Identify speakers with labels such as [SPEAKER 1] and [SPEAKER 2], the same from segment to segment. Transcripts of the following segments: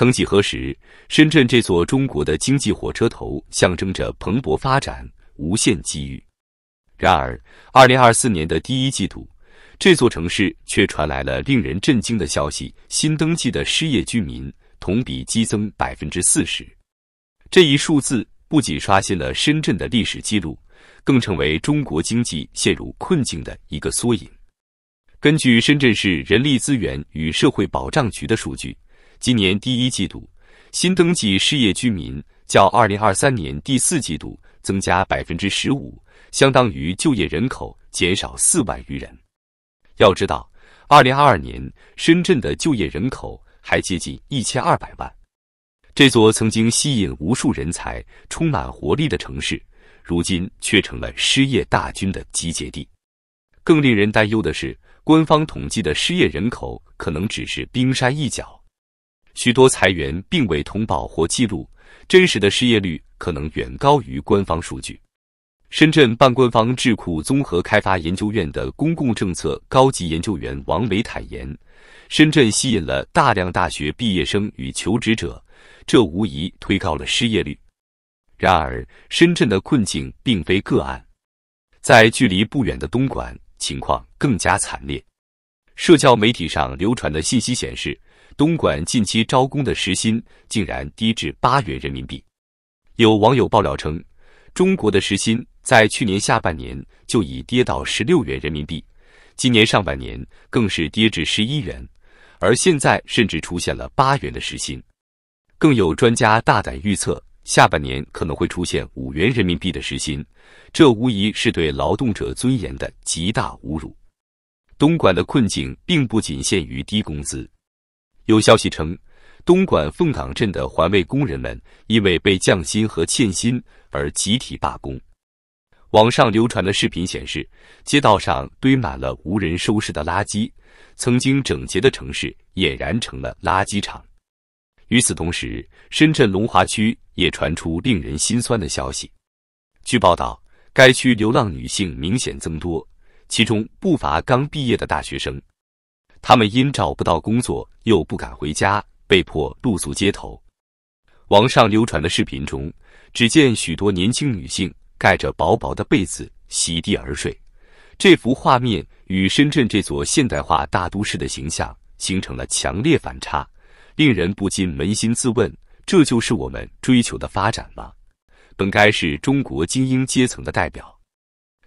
[SPEAKER 1] 曾几何时，深圳这座中国的经济火车头，象征着蓬勃发展、无限机遇。然而，二零二四年的第一季度，这座城市却传来了令人震惊的消息：新登记的失业居民同比激增百分之四十。这一数字不仅刷新了深圳的历史记录，更成为中国经济陷入困境的一个缩影。根据深圳市人力资源与社会保障局的数据。今年第一季度新登记失业居民较2023年第四季度增加15%，相当于就业人口减少4万余人。要知道，2022年深圳的就业人口还接近1200万，这座曾经吸引无数人才、充满活力的城市，如今却成了失业大军的集结地。更令人担忧的是，官方统计的失业人口可能只是冰山一角。许多裁员并未通报或记录，真实的失业率可能远高于官方数据。深圳半官方智库综合开发研究院的公共政策高级研究员王磊坦言，深圳吸引了大量大学毕业生与求职者，这无疑推高了失业率。然而，深圳的困境并非个案，在距离不远的东莞，情况更加惨烈。社交媒体上流传的信息显示。东莞近期招工的时薪竟然低至八元人民币。有网友爆料称，中国的时薪在去年下半年就已跌到十六元人民币，今年上半年更是跌至十一元，而现在甚至出现了八元的时薪。更有专家大胆预测，下半年可能会出现五元人民币的时薪，这无疑是对劳动者尊严的极大侮辱。东莞的困境并不仅限于低工资。有消息称，东莞凤岗镇的环卫工人们因为被降薪和欠薪而集体罢工。网上流传的视频显示，街道上堆满了无人收拾的垃圾，曾经整洁的城市俨然成了垃圾场。与此同时，深圳龙华区也传出令人心酸的消息。据报道，该区流浪女性明显增多，其中不乏刚毕业的大学生。他们因找不到工作，又不敢回家，被迫露宿街头。网上流传的视频中，只见许多年轻女性盖着薄薄的被子，席地而睡。这幅画面与深圳这座现代化大都市的形象形成了强烈反差，令人不禁扪心自问：这就是我们追求的发展吗？本该是中国精英阶层的代表，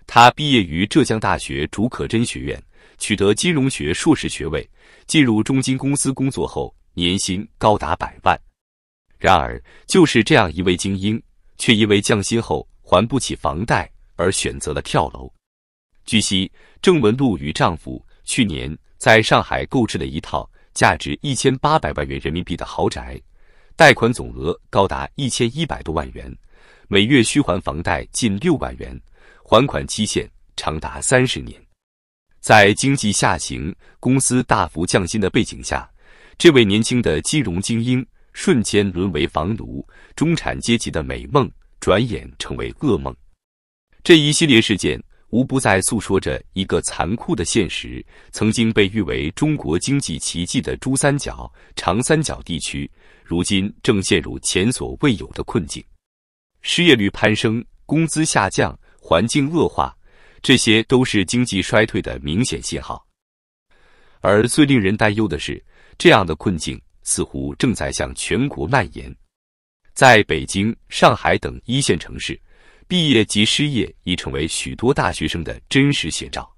[SPEAKER 1] 他毕业于浙江大学竺可桢学院。取得金融学硕士学位，进入中金公司工作后，年薪高达百万。然而，就是这样一位精英，却因为降薪后还不起房贷而选择了跳楼。据悉，郑文璐与丈夫去年在上海购置了一套价值一千八百万元人民币的豪宅，贷款总额高达一千一百多万元，每月需还房贷近六万元，还款期限长达三十年。在经济下行、公司大幅降薪的背景下，这位年轻的金融精英瞬间沦为房奴，中产阶级的美梦转眼成为噩梦。这一系列事件无不在诉说着一个残酷的现实：曾经被誉为中国经济奇迹的珠三角、长三角地区，如今正陷入前所未有的困境，失业率攀升，工资下降，环境恶化。这些都是经济衰退的明显信号，而最令人担忧的是，这样的困境似乎正在向全国蔓延。在北京、上海等一线城市，毕业及失业已成为许多大学生的真实写照。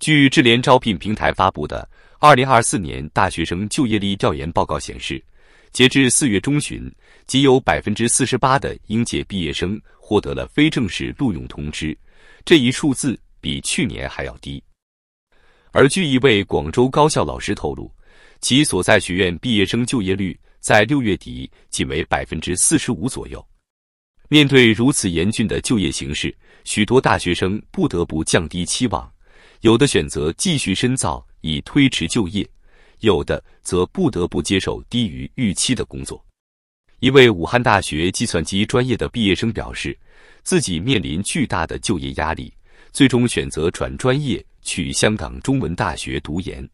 [SPEAKER 1] 据智联招聘平台发布的《二零二四年大学生就业力调研报告》显示，截至四月中旬，仅有百分之四十八的应届毕业生获得了非正式录用通知。这一数字比去年还要低，而据一位广州高校老师透露，其所在学院毕业生就业率在六月底仅为百分之四十五左右。面对如此严峻的就业形势，许多大学生不得不降低期望，有的选择继续深造以推迟就业，有的则不得不接受低于预期的工作。一位武汉大学计算机专业的毕业生表示。自己面临巨大的就业压力，最终选择转专业去香港中文大学读研。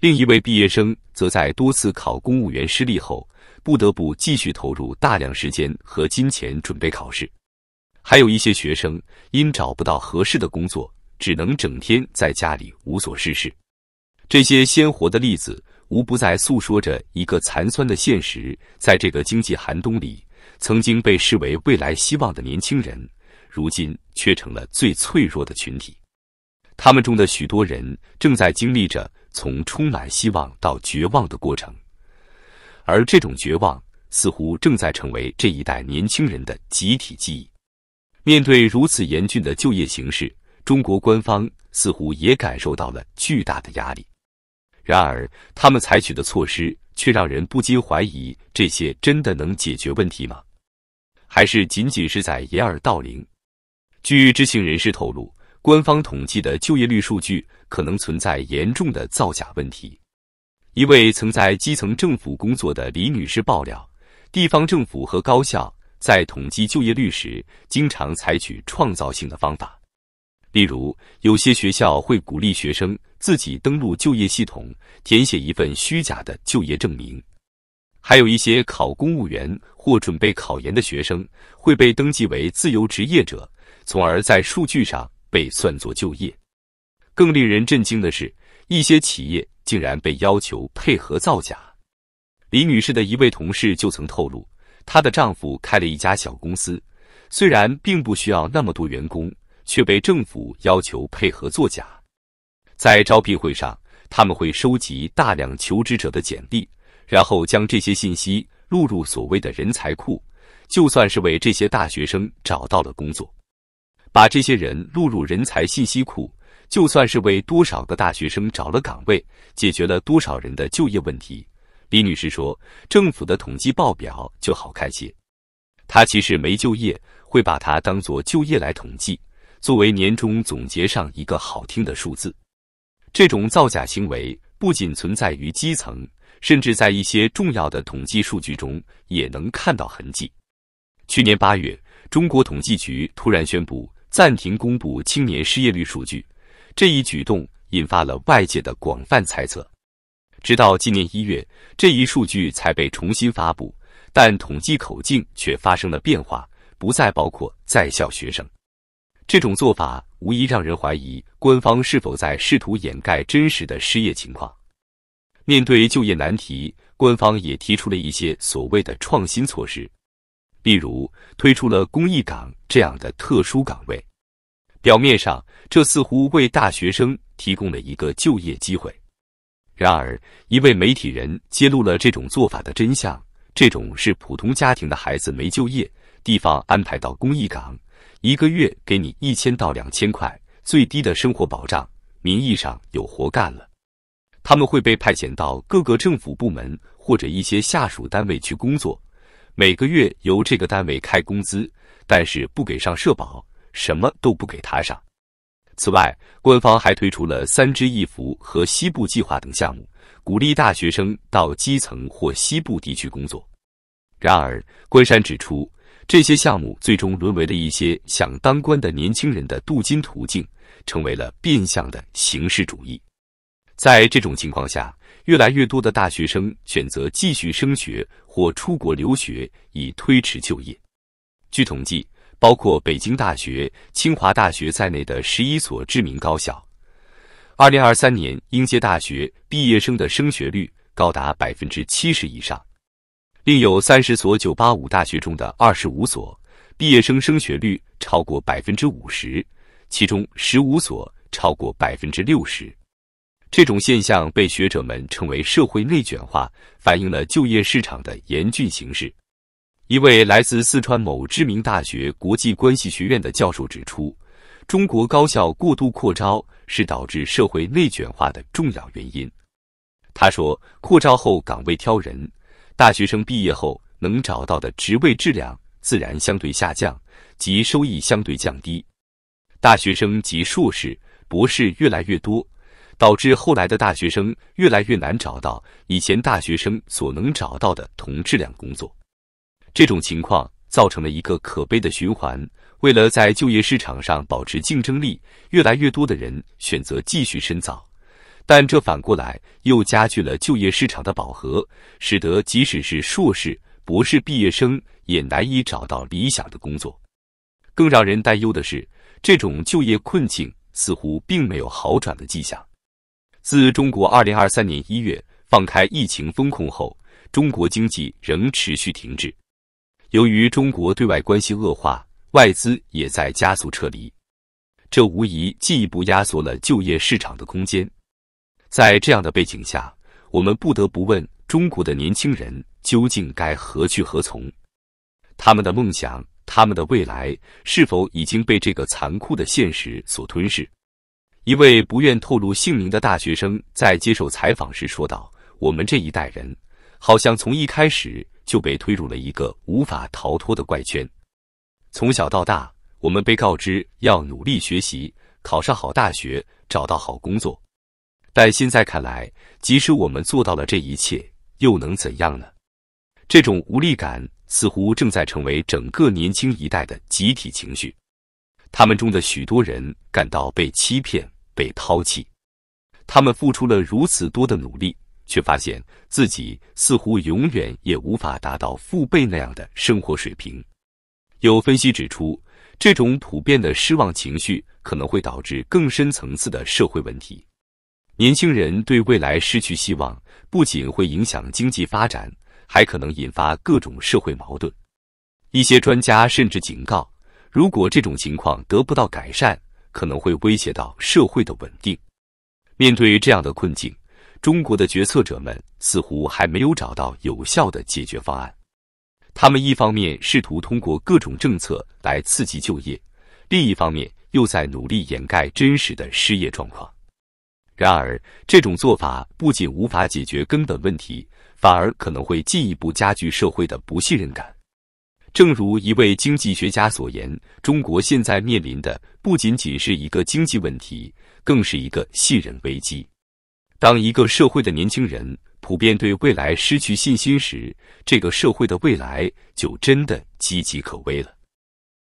[SPEAKER 1] 另一位毕业生则在多次考公务员失利后，不得不继续投入大量时间和金钱准备考试。还有一些学生因找不到合适的工作，只能整天在家里无所事事。这些鲜活的例子，无不在诉说着一个残酸的现实：在这个经济寒冬里。曾经被视为未来希望的年轻人，如今却成了最脆弱的群体。他们中的许多人正在经历着从充满希望到绝望的过程，而这种绝望似乎正在成为这一代年轻人的集体记忆。面对如此严峻的就业形势，中国官方似乎也感受到了巨大的压力。然而，他们采取的措施却让人不禁怀疑：这些真的能解决问题吗？还是仅仅是在掩耳盗铃？据知情人士透露，官方统计的就业率数据可能存在严重的造假问题。一位曾在基层政府工作的李女士爆料，地方政府和高校在统计就业率时，经常采取创造性的方法，例如有些学校会鼓励学生自己登录就业系统，填写一份虚假的就业证明。还有一些考公务员或准备考研的学生会被登记为自由职业者，从而在数据上被算作就业。更令人震惊的是，一些企业竟然被要求配合造假。李女士的一位同事就曾透露，她的丈夫开了一家小公司，虽然并不需要那么多员工，却被政府要求配合作假。在招聘会上，他们会收集大量求职者的简历。然后将这些信息录入所谓的人才库，就算是为这些大学生找到了工作，把这些人录入人才信息库，就算是为多少个大学生找了岗位，解决了多少人的就业问题。李女士说：“政府的统计报表就好看些，他其实没就业，会把它当做就业来统计，作为年终总结上一个好听的数字。”这种造假行为不仅存在于基层。甚至在一些重要的统计数据中也能看到痕迹。去年八月，中国统计局突然宣布暂停公布青年失业率数据，这一举动引发了外界的广泛猜测。直到今年一月，这一数据才被重新发布，但统计口径却发生了变化，不再包括在校学生。这种做法无疑让人怀疑，官方是否在试图掩盖真实的失业情况。面对就业难题，官方也提出了一些所谓的创新措施，例如推出了公益岗这样的特殊岗位。表面上，这似乎为大学生提供了一个就业机会。然而，一位媒体人揭露了这种做法的真相：这种是普通家庭的孩子没就业，地方安排到公益岗，一个月给你一千到两千块，最低的生活保障，名义上有活干了。他们会被派遣到各个政府部门或者一些下属单位去工作，每个月由这个单位开工资，但是不给上社保，什么都不给他上。此外，官方还推出了“三支一扶”和“西部计划”等项目，鼓励大学生到基层或西部地区工作。然而，关山指出，这些项目最终沦为了一些想当官的年轻人的镀金途径，成为了变相的形式主义。在这种情况下，越来越多的大学生选择继续升学或出国留学，以推迟就业。据统计，包括北京大学、清华大学在内的十一所知名高校，二零二三年应届大学毕业生的升学率高达百分之七十以上。另有三十所 “985” 大学中的二十五所，毕业生升学率超过百分之五十，其中十五所超过百分之六十。这种现象被学者们称为“社会内卷化”，反映了就业市场的严峻形势。一位来自四川某知名大学国际关系学院的教授指出，中国高校过度扩招是导致社会内卷化的重要原因。他说：“扩招后岗位挑人，大学生毕业后能找到的职位质量自然相对下降，及收益相对降低。大学生及硕士、博士越来越多。”导致后来的大学生越来越难找到以前大学生所能找到的同质量工作，这种情况造成了一个可悲的循环。为了在就业市场上保持竞争力，越来越多的人选择继续深造，但这反过来又加剧了就业市场的饱和，使得即使是硕士、博士毕业生也难以找到理想的工作。更让人担忧的是，这种就业困境似乎并没有好转的迹象。自中国二零二三年一月放开疫情封控后，中国经济仍持续停滞。由于中国对外关系恶化，外资也在加速撤离，这无疑进一步压缩了就业市场的空间。在这样的背景下，我们不得不问：中国的年轻人究竟该何去何从？他们的梦想，他们的未来，是否已经被这个残酷的现实所吞噬？一位不愿透露姓名的大学生在接受采访时说道：“我们这一代人，好像从一开始就被推入了一个无法逃脱的怪圈。从小到大，我们被告知要努力学习，考上好大学，找到好工作。但现在看来，即使我们做到了这一切，又能怎样呢？这种无力感似乎正在成为整个年轻一代的集体情绪。”他们中的许多人感到被欺骗、被抛弃，他们付出了如此多的努力，却发现自己似乎永远也无法达到父辈那样的生活水平。有分析指出，这种普遍的失望情绪可能会导致更深层次的社会问题。年轻人对未来失去希望，不仅会影响经济发展，还可能引发各种社会矛盾。一些专家甚至警告。如果这种情况得不到改善，可能会威胁到社会的稳定。面对这样的困境，中国的决策者们似乎还没有找到有效的解决方案。他们一方面试图通过各种政策来刺激就业，另一方面又在努力掩盖真实的失业状况。然而，这种做法不仅无法解决根本问题，反而可能会进一步加剧社会的不信任感。正如一位经济学家所言，中国现在面临的不仅仅是一个经济问题，更是一个信任危机。当一个社会的年轻人普遍对未来失去信心时，这个社会的未来就真的岌岌可危了。